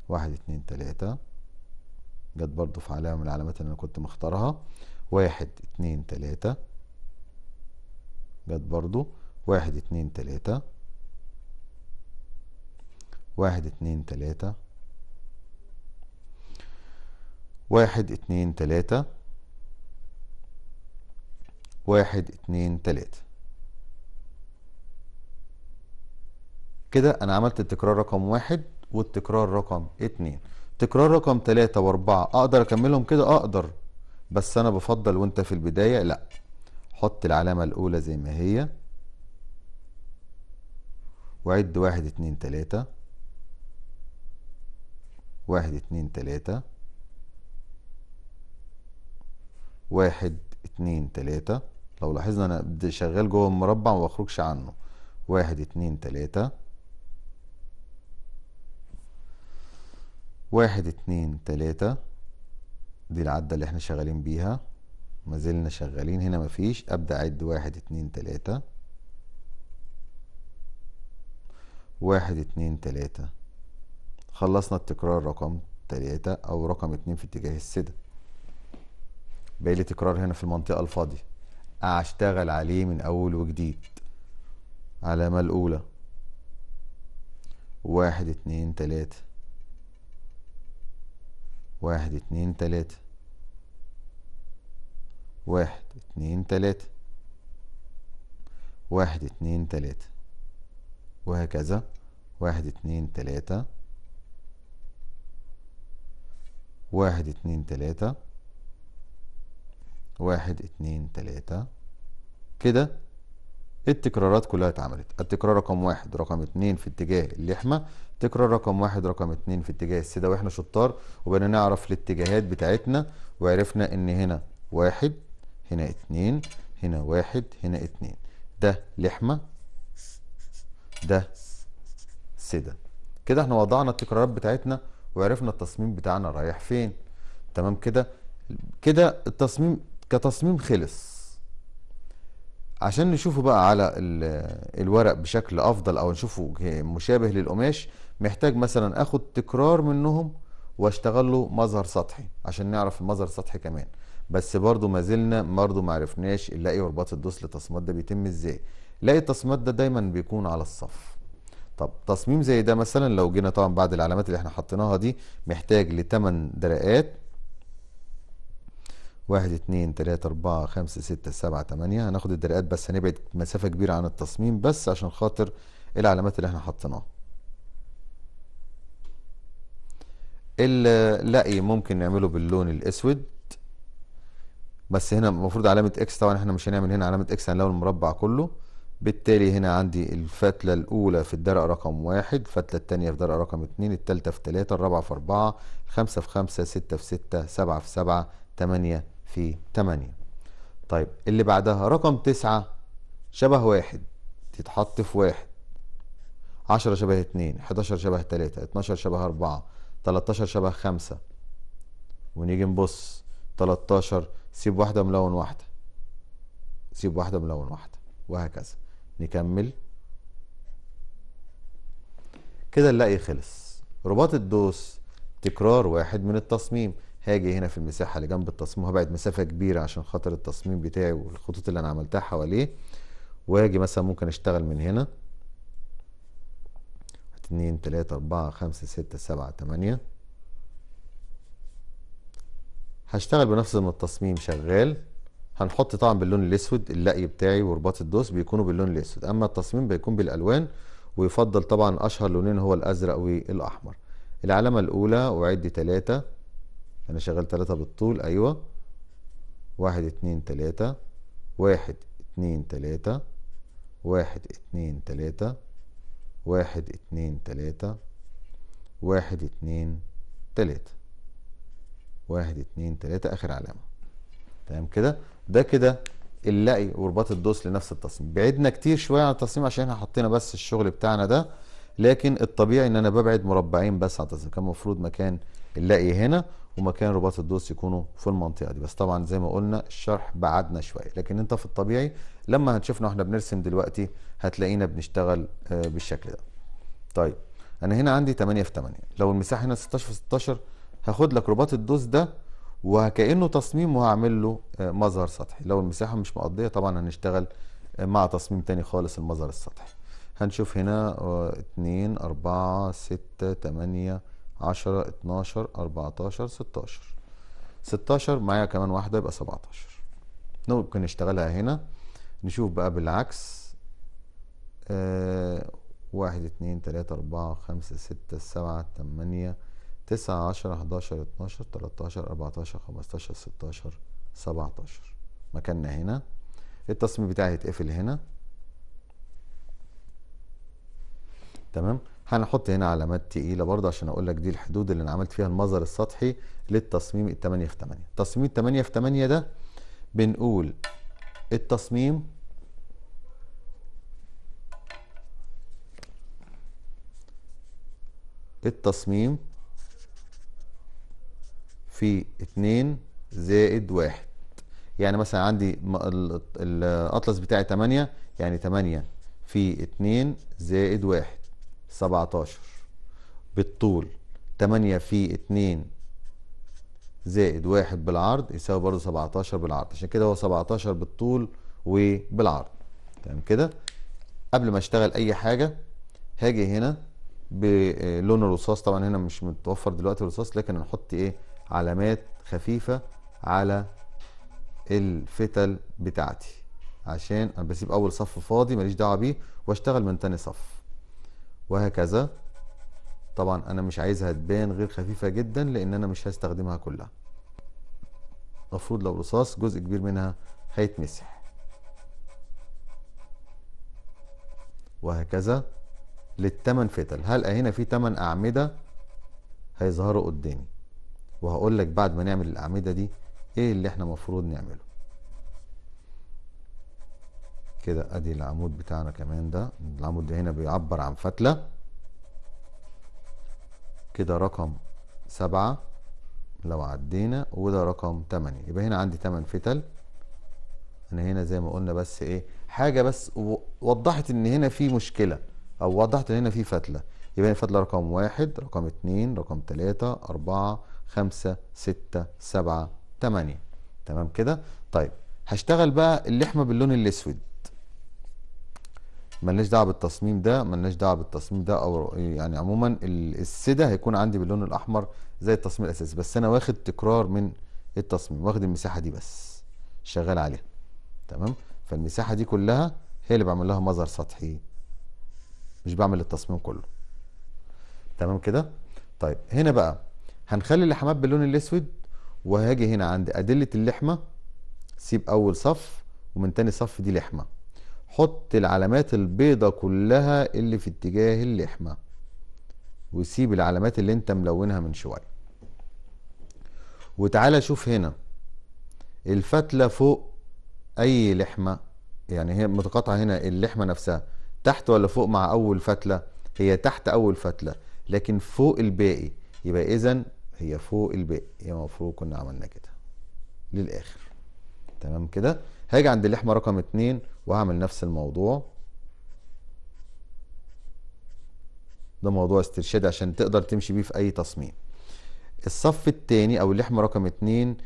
واحد اتنين تلاتة جت برضو في علامة من العلامات اللي أنا كنت مختارها واحد اتنين تلاتة جت برضو واحد اتنين تلاتة واحد اتنين تلاتة واحد اتنين تلاتة واحد اتنين تلاتة كده انا عملت التكرار رقم واحد والتكرار رقم اتنين تكرار رقم تلاتة واربعة اقدر اكملهم كده اقدر بس انا بفضل وانت في البداية لا حط العلامة الاولى زي ما هي وعد واحد اتنين تلاتة واحد اتنين تلاتة واحد اتنين تلاتة لو لاحظنا انا شغال جوه المربع ما بخرجش عنه واحد اتنين تلاتة واحد اتنين تلاتة دي العدة اللي احنا شغالين بيها ما زلنا شغالين هنا مفيش ابدأ اعد واحد اتنين تلاتة واحد اتنين تلاتة خلصنا التكرار رقم تلاتة او رقم اتنين في اتجاه السدة بقيلي تكرار هنا في المنطقة الفاضية اشتغل عليه من اول وجديد علامة الاولى واحد اتنين تلاتة واحد اتنين تلاتة واحد اتنين تلاتة واحد اتنين تلاتة وهكذا واحد اتنين تلاتة واحد اتنين تلاتة واحد اتنين تلاتة كده التكرارات كلها اتعملت التكرار رقم واحد رقم اتنين في اتجاه اللحمة تكرار رقم واحد رقم اتنين في اتجاه السدة واحنا شطار وبقينا نعرف الاتجاهات بتاعتنا وعرفنا ان هنا واحد هنا اتنين هنا واحد هنا اتنين ده لحمة ده سدة كده احنا وضعنا التكرارات بتاعتنا وعرفنا التصميم بتاعنا رايح فين تمام كده كده التصميم كتصميم خلص عشان نشوفه بقى على الورق بشكل افضل او نشوفه مشابه للقماش محتاج مثلا اخد تكرار منهم واشتغل له مظهر سطحي عشان نعرف المظهر السطحي كمان بس برضو ما زلنا برضو ما عرفناش نلاقي ورباط الدوس للتصميمات ده بيتم ازاي لاقي التصميمات ده دايما بيكون على الصف طب تصميم زي ده مثلا لو جينا طبعا بعد العلامات اللي احنا حطيناها دي محتاج لثمان درقات واحد اتنين تلاتة أربعة خمسة ستة سبعة تمانية هناخد الدرقات بس هنبعد مسافة كبيرة عن التصميم بس عشان خاطر العلامات اللي احنا حطيناها اللاقي ممكن نعمله باللون الأسود بس هنا المفروض علامة اكس طبعا احنا مش هنعمل هنا علامة اكس هنلاقي المربع كله بالتالي هنا عندي الفتلة الأولى في الدرق رقم واحد الفتلة التانية في درق رقم اتنين التالتة في تلاتة الرابعة في أربعة الخمسة في خمسة ستة في ستة سبعة في سبعة تمانية في 8 طيب اللي بعدها رقم 9 شبه 1 تتحط في 1 10 شبه 2 11 شبه 3 12 شبه 4 13 شبه 5 ونيجي نبص 13 سيب واحدة ملون واحدة سيب واحدة ملون واحدة وهكذا نكمل كده نلاقي خلص رباط الدوس تكرار واحد من التصميم هاجي هنا في المساحه اللي جنب التصميم وهبعد مسافه كبيره عشان خاطر التصميم بتاعي والخطوط اللي انا عملتها حواليه واجي مثلا ممكن اشتغل من هنا اتنين تلاتة اربعة خمسة ستة سبعة تمانية هشتغل بنفس التصميم شغال هنحط طبعا باللون الاسود اللقي بتاعي ورباط الدوس بيكونوا باللون الاسود اما التصميم بيكون بالالوان ويفضل طبعا اشهر لونين هو الازرق والاحمر العلامة الأولى أعد تلاتة أنا شغال تلاتة بالطول أيوة واحد اتنين تلاتة واحد اتنين تلاتة واحد اتنين تلاتة واحد اتنين تلاتة واحد اتنين تلاتة واحد اتنين تلاتة آخر علامة تمام كده ده كده اللقي ورباط الدوس لنفس التصميم بعدنا كتير شوية عن التصميم عشان احنا حطينا بس الشغل بتاعنا ده لكن الطبيعي ان انا ببعد مربعين بس عن التصميم كان المفروض مكان اللاقي هنا ومكان رباط الدوس يكونوا في المنطقه دي بس طبعا زي ما قلنا الشرح بعدنا شويه لكن انت في الطبيعي لما هتشوفنا واحنا بنرسم دلوقتي هتلاقينا بنشتغل آه، بالشكل ده طيب انا هنا عندي 8 في 8 لو المساحه هنا 16 في 16 هاخد لك رباط الدوس ده وكانه تصميم وهعمل له آه، مظهر سطحي لو المساحه مش مقضيه طبعا هنشتغل آه، مع تصميم تاني خالص المظهر السطحي هنشوف هنا آه، اتنين اربعة ستة تمانية عشرة اتناشر اربعتاشر ستاشر ستاشر معايا كمان واحدة يبقى سبعتاشر ممكن نشتغلها هنا نشوف بقى بالعكس اه واحد اتنين تلاتة اربعة خمسة ستة سبعة تمانية تسعة عشرة حداشر اتناشر تلاتاشر اربعتاشر خمستاشر ستاشر سبعتاشر مكاننا هنا التصميم بتاعي هيتقفل هنا تمام هنحط هنا علامات تقيله برضه عشان اقول لك دي الحدود اللي انا عملت فيها المظهر السطحي للتصميم ال 8 في 8 تصميم ال 8 في 8 ده بنقول التصميم التصميم في 2 زائد 1 يعني مثلا عندي الاطلس بتاعي 8 يعني 8 في 2 زائد 1 17 بالطول 8 في 2 زائد 1 بالعرض يساوي برضه 17 بالعرض عشان كده هو 17 بالطول وبالعرض تمام كده قبل ما اشتغل اي حاجه هاجي هنا بلون آه، الرصاص طبعا هنا مش متوفر دلوقتي الرصاص لكن هنحط ايه علامات خفيفه على الفتل بتاعتي عشان انا بسيب اول صف فاضي ماليش دعوه بيه واشتغل من تاني صف وهكذا طبعا انا مش عايزها تبان غير خفيفة جدا لان انا مش هستخدمها كلها المفروض لو رصاص جزء كبير منها هيتمسح وهكذا للتمن فتل هلقى هنا في تمن اعمدة هيظهروا قدامي وهقول لك بعد ما نعمل الاعمدة دي ايه اللي احنا مفروض نعمله كده ادي العمود بتاعنا كمان ده العمود ده هنا بيعبر عن فتله كده رقم سبعة لو عدينا وده رقم تمانية يبقى هنا عندي تمن فتل انا هنا زي ما قلنا بس ايه حاجه بس وضحت ان هنا في مشكله او وضحت ان هنا في فتله يبقى فتله رقم واحد رقم اتنين رقم تلاته اربعه خمسه سته سبعه تمانيه تمام كده طيب هشتغل بقى اللحمه باللون الاسود ملناش دعوه بالتصميم ده ملناش دعوه بالتصميم ده او يعني عموما السده هيكون عندي باللون الاحمر زي التصميم الاساسي بس انا واخد تكرار من التصميم واخد المساحه دي بس شغال عليها تمام فالمساحه دي كلها هي اللي بعمل لها مظهر سطحي مش بعمل التصميم كله تمام كده طيب هنا بقى هنخلي اللحمات باللون الاسود وهاجي هنا عند ادله اللحمه سيب اول صف ومن تاني صف دي لحمه حط العلامات البيضة كلها اللي في اتجاه اللحمة وسيب العلامات اللي انت ملونها من شوية وتعالى شوف هنا الفتلة فوق اي لحمة يعني هي متقاطعة هنا اللحمة نفسها تحت ولا فوق مع اول فتلة هي تحت اول فتلة لكن فوق الباقي يبقى اذا هي فوق الباقي يبقى المفروض كنا عملنا كده للاخر تمام كده هاجي عند اللحمه رقم اتنين وهعمل نفس الموضوع ده موضوع استرشادي عشان تقدر تمشي بيه في اي تصميم الصف التاني او اللحمه رقم اتنين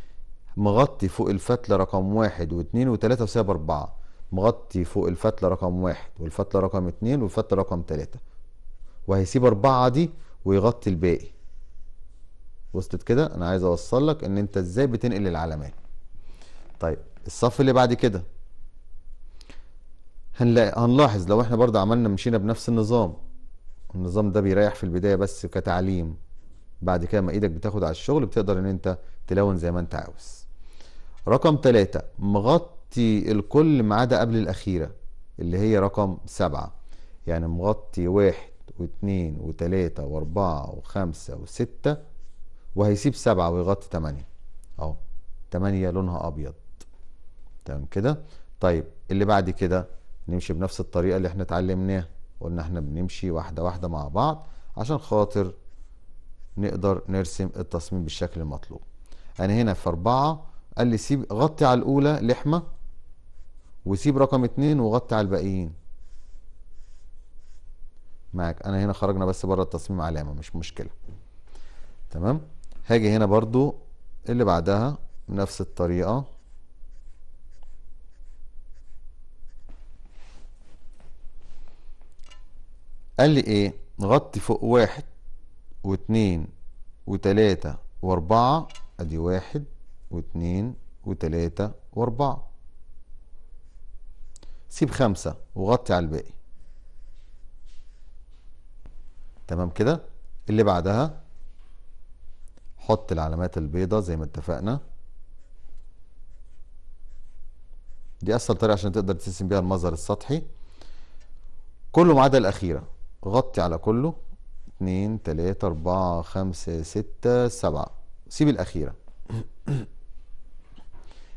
مغطي فوق الفتله رقم واحد واتنين وتلاته وسايب اربعه مغطي فوق الفتله رقم واحد والفتله رقم اتنين والفتله رقم تلاته وهيسيب اربعه دي ويغطي الباقي وصلت كده انا عايز اوصل لك ان انت ازاي بتنقل العلامات طيب الصف اللي بعد كده هنلاقي هنلاحظ لو احنا برضه عملنا مشينا بنفس النظام النظام ده بيريح في البدايه بس كتعليم بعد كده ما ايدك بتاخد على الشغل بتقدر ان انت تلون زي ما انت عاوز رقم ثلاثة مغطي الكل ما عدا قبل الأخيرة اللي هي رقم سبعة يعني مغطي واحد واثنين وثلاثة وأربعة وخمسة وستة وهيسيب سبعة ويغطي تمانية أهو تمانية لونها أبيض تمام كده طيب اللي بعد كده نمشي بنفس الطريقه اللي احنا اتعلمناها قلنا احنا بنمشي واحده واحده مع بعض عشان خاطر نقدر نرسم التصميم بالشكل المطلوب انا هنا في اربعة قال لي سيب غطي على الاولى لحمه وسيب رقم اتنين وغطي على الباقيين معاك انا هنا خرجنا بس بره التصميم علامه مش مشكله تمام هاجي هنا برضو اللي بعدها بنفس الطريقه قال لي ايه غطي فوق واحد واتنين وتلاتة واربعة ادي واحد واتنين وتلاتة واربعة سيب خمسة وغطي على الباقي تمام كده اللي بعدها حط العلامات البيضة زي ما اتفقنا دي اسهل طريقة عشان تقدر ترسم بيها المظهر السطحي كله ما عدا الاخيرة غطي على كله اتنين تلاتة اربعة خمسة ستة سبعة سيب الأخيرة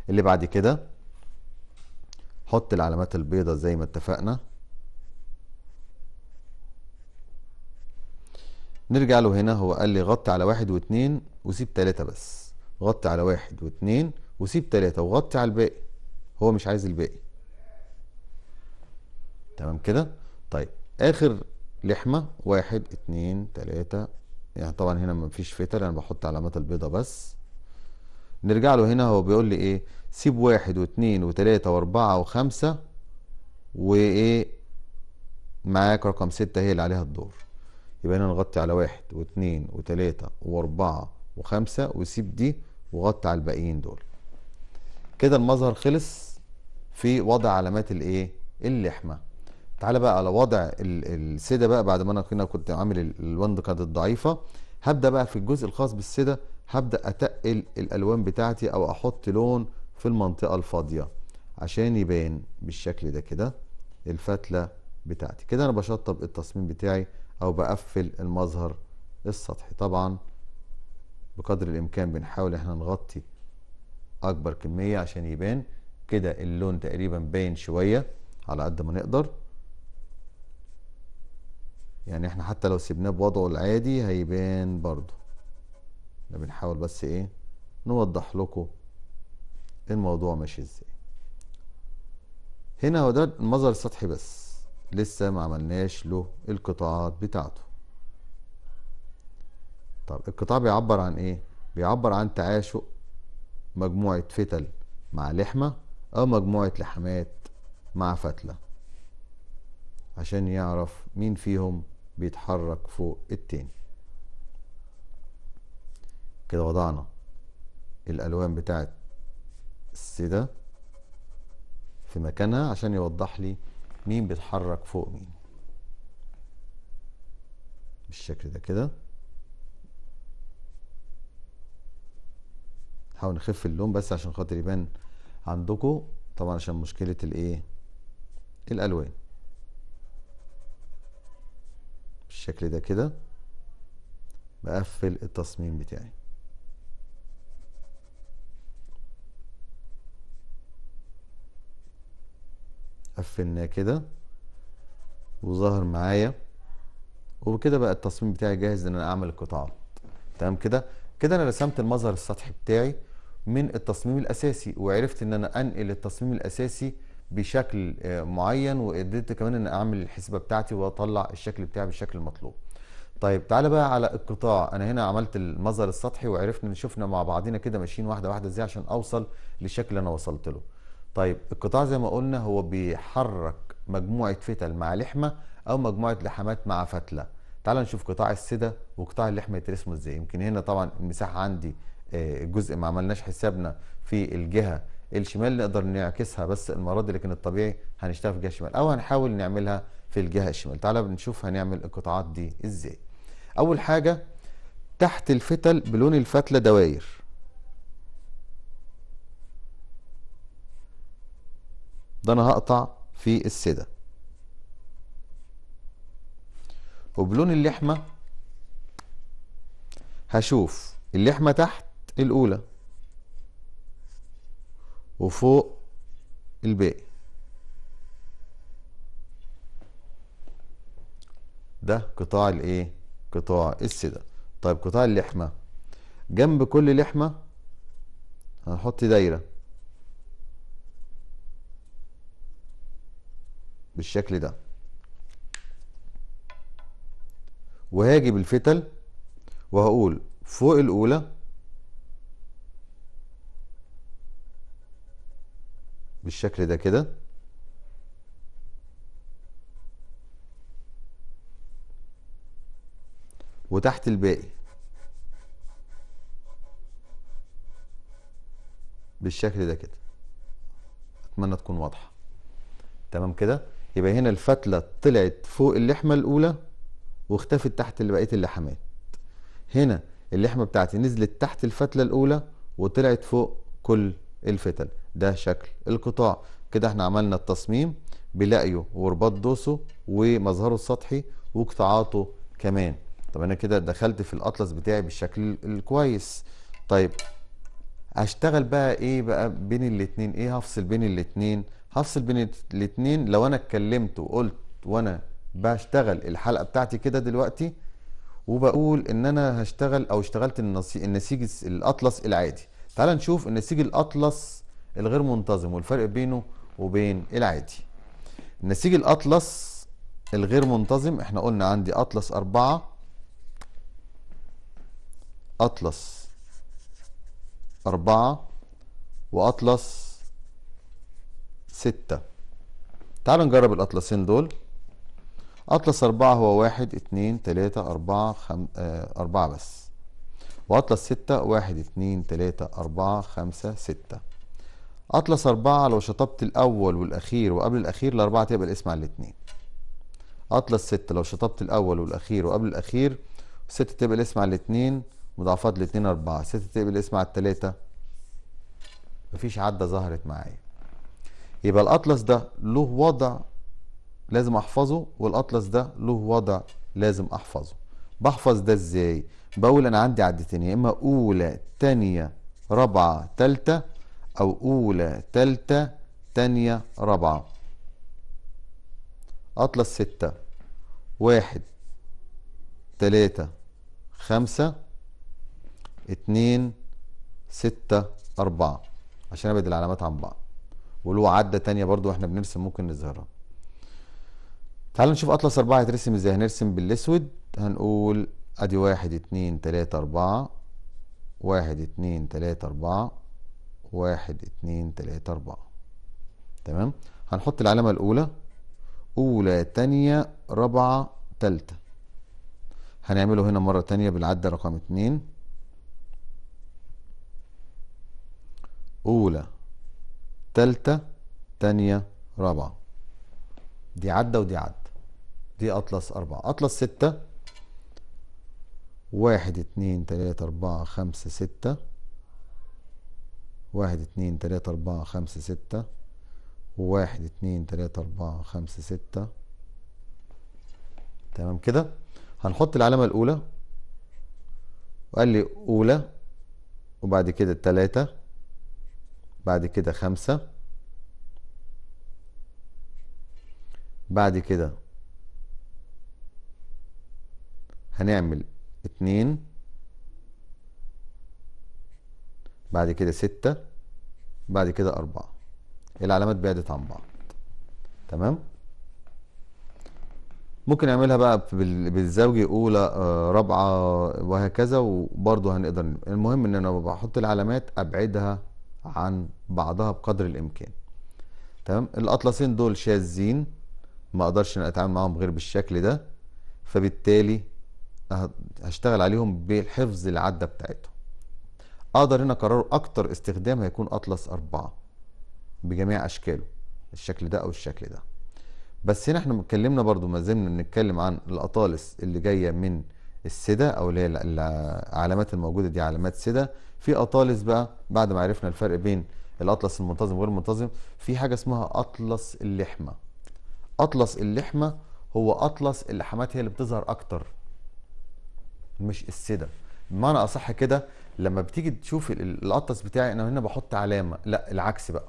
اللي بعد كده حط العلامات البيضة زي ما اتفقنا نرجع له هنا هو قال لي غطي على واحد واتنين وسيب تلاتة بس غطي على واحد واتنين وسيب تلاتة وغطي على الباقي هو مش عايز الباقي تمام كده طيب اخر لحمة واحد اتنين تلاتة يعني طبعا هنا مفيش فتل انا بحط علامات البيضة بس نرجع له هنا هو بيقول لي ايه سيب واحد واتنين وتلاته واربعة وخمسة وايه معاك رقم ستة هي اللي عليها الدور يبقى هنا نغطي على واحد واتنين وتلاته واربعة وخمسة وسيب دي وغطي على الباقيين دول كده المظهر خلص في وضع علامات الايه اللحمة تعالى بقى على وضع السيده بقى بعد ما انا كنا كنت عامل الوند كانت ضعيفه هبدا بقى في الجزء الخاص بالسيده هبدا اتقل الالوان بتاعتي او احط لون في المنطقه الفاضيه عشان يبان بالشكل ده كده الفتله بتاعتي كده انا بشطب التصميم بتاعي او بقفل المظهر السطحي طبعا بقدر الامكان بنحاول احنا نغطي اكبر كميه عشان يبان كده اللون تقريبا باين شويه على قد ما نقدر يعني احنا حتى لو سيبناه بوضعه العادي هيبان برضو احنا بنحاول بس ايه نوضح لكم الموضوع ماشي ازاي هنا هو ده المظهر السطحي بس لسه ما عملناش له القطاعات بتاعته طب القطاع بيعبر عن ايه بيعبر عن تعاشق مجموعة فتل مع لحمة او مجموعة لحمات مع فتلة عشان يعرف مين فيهم بيتحرك فوق التاني كده وضعنا الالوان بتاعت الس ده في مكانها عشان يوضح لي مين بيتحرك فوق مين بالشكل ده كده نحاول نخف اللون بس عشان خاطر يبان عندكم طبعا عشان مشكله الايه الالوان بالشكل ده كده بقفل التصميم بتاعي قفلناه كده وظهر معايا وبكده بقى التصميم بتاعي جاهز ان انا اعمل القطاعات تمام كده كده انا رسمت المظهر السطحي بتاعي من التصميم الاساسي وعرفت ان انا انقل التصميم الاساسي بشكل آه، معين وقدرت كمان ان اعمل الحسبه بتاعتي واطلع الشكل بتاعي بالشكل المطلوب طيب تعالى بقى على القطاع انا هنا عملت المظهر السطحي وعرفنا شفنا مع بعضنا كده ماشيين واحده واحده ازاي عشان اوصل للشكل اللي انا وصلت له طيب القطاع زي ما قلنا هو بيحرك مجموعه فتل مع لحمه او مجموعه لحمات مع فتله تعالى نشوف قطاع السده وقطاع اللحمه يترسموا ازاي يمكن هنا طبعا المساحه عندي الجزء آه، ما عملناش حسابنا في الجهه الشمال نقدر نعكسها بس المره دي لكن الطبيعي هنشتغل في الجهه الشمال او هنحاول نعملها في الجهه الشمال تعالى بنشوف هنعمل القطاعات دي ازاي اول حاجه تحت الفتل بلون الفتله دواير ده انا هقطع في السده وبلون اللحمه هشوف اللحمه تحت الاولى وفوق الباقي ده قطاع الايه قطاع السدة طيب قطاع اللحمة جنب كل لحمة هنحط دايرة بالشكل ده وهاجي بالفتل وهقول فوق الأولى بالشكل ده كده وتحت الباقي بالشكل ده كده اتمنى تكون واضحه تمام كده يبقى هنا الفتله طلعت فوق اللحمه الاولى واختفت تحت بقيه اللحمات هنا اللحمه بتاعتي نزلت تحت الفتله الاولى وطلعت فوق كل الفتل ده شكل القطاع كده احنا عملنا التصميم بلاقيه ورباط دوسه ومظهره السطحي وقطاعاته كمان طب انا كده دخلت في الاطلس بتاعي بالشكل الكويس طيب هشتغل بقى ايه بقى بين الاتنين ايه هفصل بين الاتنين هفصل بين الاتنين لو انا اتكلمت وقلت وانا بشتغل الحلقه بتاعتي كده دلوقتي وبقول ان انا هشتغل او اشتغلت النسيج الاطلس العادي تعال نشوف النسيج الاطلس الغير منتظم والفرق بينه وبين العادي النسيج الأطلس الغير منتظم احنا قلنا عندي أطلس أربعة أطلس أربعة وأطلس ستة تعالوا نجرب الأطلسين دول أطلس أربعة هو واحد اتنين تلاتة أربعة خم... آه، أربعة بس وأطلس ستة واحد اتنين تلاتة أربعة خمسة ستة أطلس أربعة لو شطبت الأول والأخير وقبل الأخير الأربعة تبقى الاسم على الاتنين أطلس ستة لو شطبت الأول والأخير وقبل الأخير ستة تبقى الاسم على الاتنين مضاعفات الاتنين أربعة ستة تبقى الاسم على التلاتة مفيش عدة ظهرت معايا يبقى الأطلس ده له وضع لازم أحفظه والأطلس ده له وضع لازم أحفظه بحفظ ده إزاي؟ بقول أنا عندي عدتين يا إما أولى تانية رابعة تالتة أو أولى تالتة تانية رابعة أطلس ستة واحد تلاتة خمسة اتنين ستة أربعة عشان أبعد العلامات عن بعض ولو عدة تانية برضو واحنا بنرسم ممكن نظهرها تعالوا نشوف أطلس أربعة هيترسم ازاي هنرسم بالأسود هنقول أدي واحد اتنين تلاتة أربعة واحد اتنين تلاتة أربعة واحد اتنين تلاتة اربعة تمام هنحط العلامة الاولى اولى تانية رابعة تالتة هنعمله هنا مرة تانية بالعدة رقم اتنين اولى تالتة تانية رابعة دي عدة ودي عدة دي اطلس اربعة اطلس ستة واحد اتنين تلاتة اربعة خمسة ستة واحد اتنين تلاتة أربعة خمسة ستة واحد اتنين تلاتة أربعة خمسة ستة تمام كده هنحط العلامة الأولى وقال لي أولى وبعد كده تلاتة بعد كده خمسة بعد كده هنعمل اتنين بعد كده ستة بعد كده أربعة العلامات بعدت عن بعض تمام ممكن نعملها بقى بالزوجي أولى آه، رابعة وهكذا وبرضه هنقدر المهم إن أنا بحط العلامات أبعدها عن بعضها بقدر الإمكان تمام الأطلسين دول شاذين ما أقدرش أتعامل معاهم غير بالشكل ده فبالتالي أه-، هشتغل عليهم بالحفظ العدة بتاعتهم اقدر هنا اقرره اكتر استخدام هيكون اطلس أربعة بجميع اشكاله الشكل ده او الشكل ده بس هنا احنا اتكلمنا برضو ما زلنا نتكلم عن الاطالس اللي جايه من السدة او اللي هي العلامات الموجوده دي علامات سدة في اطالس بقى بعد ما عرفنا الفرق بين الاطلس المنتظم وغير المنتظم في حاجه اسمها اطلس اللحمه اطلس اللحمه هو اطلس اللحمات هي اللي بتظهر اكتر مش السدة بمعنى اصح كده لما بتيجي تشوف القطس بتاعي انا هنا بحط علامه لا العكس بقى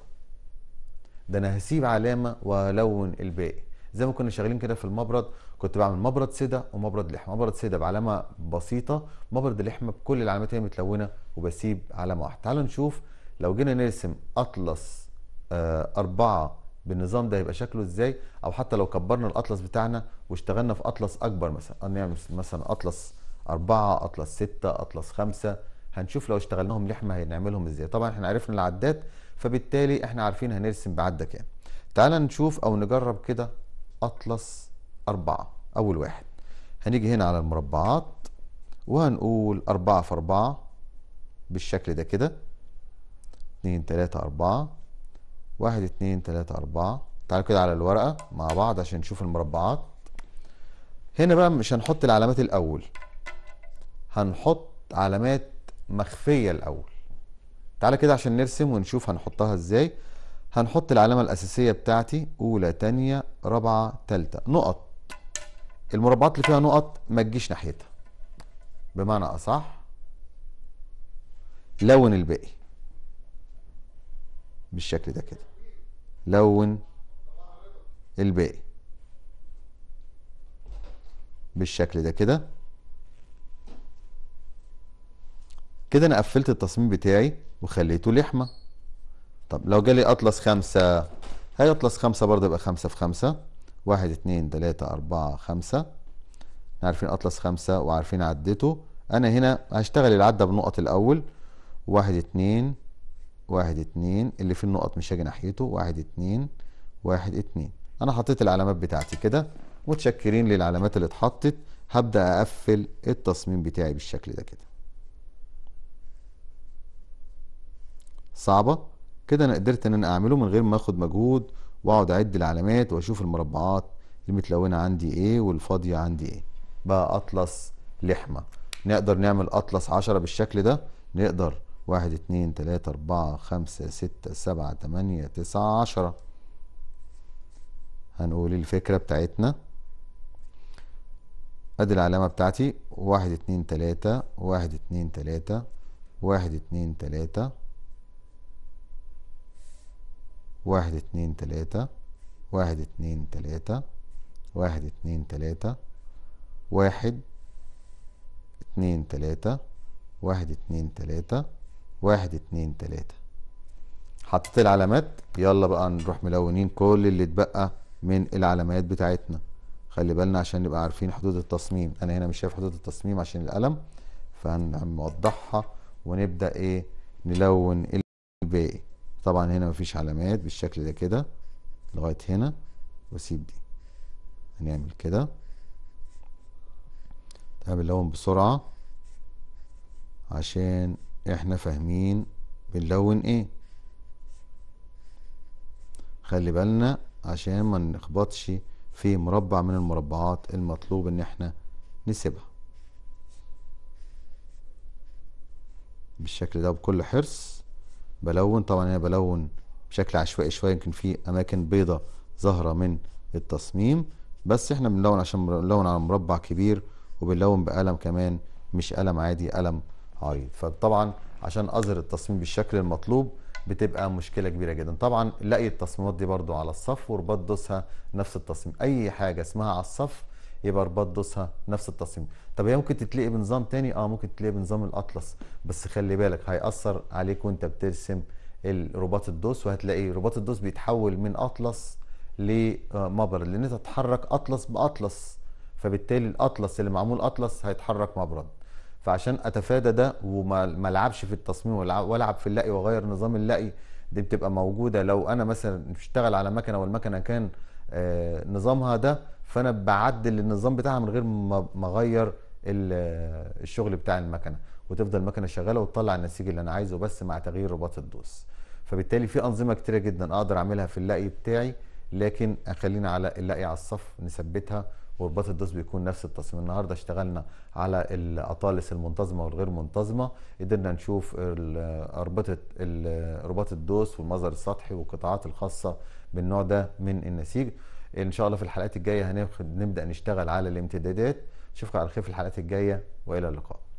ده انا هسيب علامه والون الباقي زي ما كنا شغالين كده في المبرد كنت بعمل مبرد سده ومبرد لحمه مبرد سده بعلامه بسيطه مبرد اللحمه بكل العلامات هي متلونه وبسيب علامه واحده تعالوا نشوف لو جينا نرسم اطلس آه، أربعة بالنظام ده هيبقى شكله ازاي او حتى لو كبرنا الاطلس بتاعنا واشتغلنا في اطلس اكبر مثلا نعمل مثلا اطلس أربعة أطلس ستة أطلس خمسة هنشوف لو اشتغلناهم لحمه هنعملهم ازاي طبعا احنا عرفنا العداد فبالتالي احنا عارفين هنرسم بعده كام يعني. تعالى نشوف او نجرب كده اطلس أربعة أول واحد هنيجي هنا على المربعات وهنقول أربعة في أربعة بالشكل ده كده اتنين تلاتة أربعة واحد اتنين تلاتة أربعة تعالوا كده على الورقة مع بعض عشان نشوف المربعات هنا بقى مش هنحط العلامات الأول هنحط علامات مخفية الأول تعالى كده عشان نرسم ونشوف هنحطها ازاي هنحط العلامة الأساسية بتاعتي أولى تانية رابعة تالتة نقط المربعات اللي فيها نقط ما تجيش ناحيتها بمعنى أصح لون الباقي بالشكل ده كده لون الباقي بالشكل ده كده كده انا قفلت التصميم بتاعي وخليته لحمه طب لو جالي اطلس خمسة هي اطلس خمسة برضه يبقى خمسة في خمسة واحد اتنين تلاتة اربعة خمسة عارفين اطلس خمسة وعارفين عدته انا هنا هشتغل العدة بنقط الاول واحد اتنين واحد اتنين اللي فيه النقط مش هاجي ناحيته واحد اتنين واحد اتنين انا حطيت العلامات بتاعتي كده متشكرين للعلامات اللي اتحطت هبدأ اقفل التصميم بتاعي بالشكل ده كده صعبة كده انا قدرت ان انا اعمله من غير ما اخد مجهود واقعد اعد العلامات واشوف المربعات المتلونة عندي ايه والفاضية عندي ايه بقى اطلس لحمة نقدر نعمل اطلس عشرة بالشكل ده نقدر واحد اتنين تلاتة اربعة خمسة ستة سبعة تمانية تسعة عشرة هنقول الفكرة بتاعتنا ادي العلامة بتاعتي واحد اتنين تلاتة واحد اتنين تلاتة واحد اتنين تلاتة واحد اتنين تلاتة واحد اتنين تلاتة واحد اتنين تلاتة واحد اتنين تلاتة واحد اتنين تلاتة واحد اتنين تلاتة حطيت العلامات يلا بقى نروح ملونين كل اللي اتبقى من العلامات بتاعتنا خلي بالنا عشان نبقى عارفين حدود التصميم انا هنا مش شايف حدود التصميم عشان القلم فهنوضحها ونبدا ايه نلون الباقي طبعا هنا مفيش علامات بالشكل ده كده لغاية هنا واسيب دي هنعمل كده طيب، هبلون بسرعة عشان احنا فاهمين بنلون ايه خلي بالنا عشان ما نخبطش في مربع من المربعات المطلوب ان احنا نسيبها بالشكل ده بكل حرص بلون طبعا انا بلون بشكل عشوائي شويه يمكن في اماكن بيضة ظاهره من التصميم بس احنا بنلون عشان بنلون على مربع كبير وبنلون بقلم كمان مش قلم عادي قلم عريض فطبعا عشان اظهر التصميم بالشكل المطلوب بتبقى مشكله كبيره جدا طبعا لاقي التصميمات دي برضو على الصف ورباط دوسها نفس التصميم اي حاجه اسمها على الصف يبقى رباط دوسها نفس التصميم طب هي ممكن تتلاقي بنظام تاني اه ممكن تتلاقي بنظام الاطلس بس خلي بالك هيأثر عليك وانت بترسم رباط الدوس وهتلاقي رباط الدوس بيتحول من اطلس لمبرد لان انت تتحرك اطلس باطلس فبالتالي الاطلس اللي معمول اطلس هيتحرك مبرد فعشان اتفادى ده وما العبش في التصميم والعب في اللقي واغير نظام اللقي دي بتبقى موجوده لو انا مثلا بشتغل على مكنه والمكنه كان آه، نظامها ده فانا بعدل النظام بتاعها من غير ما اغير الشغل بتاع المكنه وتفضل المكنه شغاله وتطلع النسيج اللي انا عايزه بس مع تغيير رباط الدوس فبالتالي في انظمه كتيره جدا اقدر اعملها في اللقي بتاعي لكن اخلينا على اللقي على الصف نثبتها ورباط الدوس بيكون نفس التصميم النهارده اشتغلنا على الاطالس المنتظمه والغير منتظمه قدرنا نشوف اربطه رباط الدوس والمظهر السطحي والقطاعات الخاصه بالنوع ده من النسيج ان شاء الله في الحلقات الجايه هنبدا نشتغل على الامتدادات اشوفكم على خير في الحلقات الجايه والى اللقاء